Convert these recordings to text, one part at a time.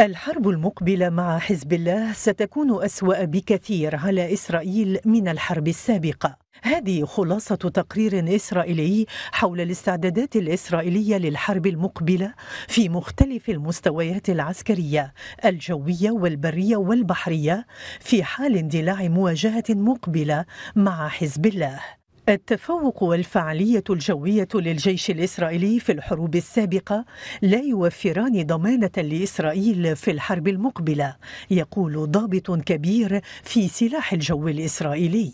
الحرب المقبلة مع حزب الله ستكون أسوأ بكثير على إسرائيل من الحرب السابقة. هذه خلاصة تقرير إسرائيلي حول الاستعدادات الإسرائيلية للحرب المقبلة في مختلف المستويات العسكرية الجوية والبرية والبحرية في حال اندلاع مواجهة مقبلة مع حزب الله. التفوق والفعالية الجوية للجيش الإسرائيلي في الحروب السابقة لا يوفران ضمانة لإسرائيل في الحرب المقبلة يقول ضابط كبير في سلاح الجو الإسرائيلي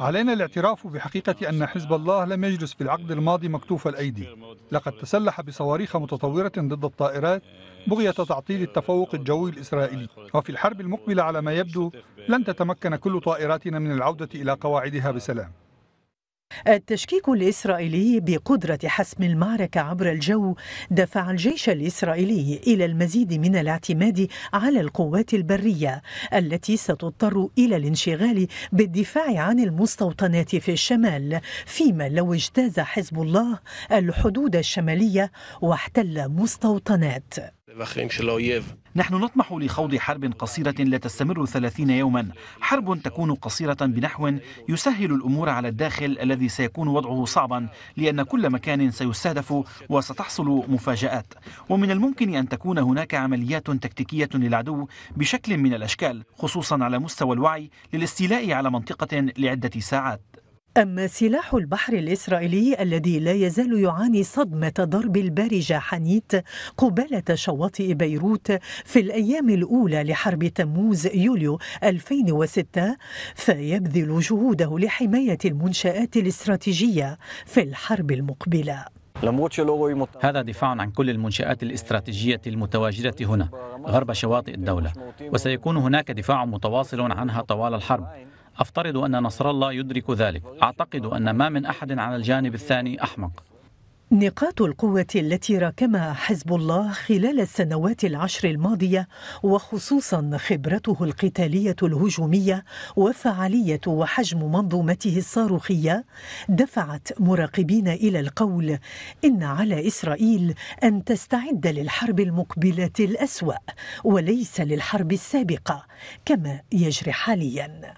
علينا الاعتراف بحقيقة أن حزب الله لم يجلس في العقد الماضي مكتوف الأيدي لقد تسلح بصواريخ متطورة ضد الطائرات بغية تعطيل التفوق الجوي الإسرائيلي وفي الحرب المقبلة على ما يبدو لن تتمكن كل طائراتنا من العودة إلى قواعدها بسلام التشكيك الإسرائيلي بقدرة حسم المعركة عبر الجو دفع الجيش الإسرائيلي إلى المزيد من الاعتماد على القوات البرية التي ستضطر إلى الانشغال بالدفاع عن المستوطنات في الشمال فيما لو اجتاز حزب الله الحدود الشمالية واحتل مستوطنات نحن نطمح لخوض حرب قصيرة لا تستمر 30 يوما حرب تكون قصيرة بنحو يسهل الأمور على الداخل الذي سيكون وضعه صعبا لأن كل مكان سيستهدف وستحصل مفاجآت ومن الممكن أن تكون هناك عمليات تكتيكية للعدو بشكل من الأشكال خصوصا على مستوى الوعي للاستيلاء على منطقة لعدة ساعات أما سلاح البحر الإسرائيلي الذي لا يزال يعاني صدمة ضرب البارجة حنيت قبالة شواطئ بيروت في الأيام الأولى لحرب تموز يوليو 2006 فيبذل جهوده لحماية المنشآت الاستراتيجية في الحرب المقبلة هذا دفاع عن كل المنشآت الاستراتيجية المتواجدة هنا غرب شواطئ الدولة وسيكون هناك دفاع متواصل عنها طوال الحرب أفترض أن نصر الله يدرك ذلك أعتقد أن ما من أحد على الجانب الثاني أحمق نقاط القوة التي راكمها حزب الله خلال السنوات العشر الماضية وخصوصا خبرته القتالية الهجومية وفعالية وحجم منظومته الصاروخية دفعت مراقبين إلى القول إن على إسرائيل أن تستعد للحرب المقبلة الأسوأ وليس للحرب السابقة كما يجري حالياً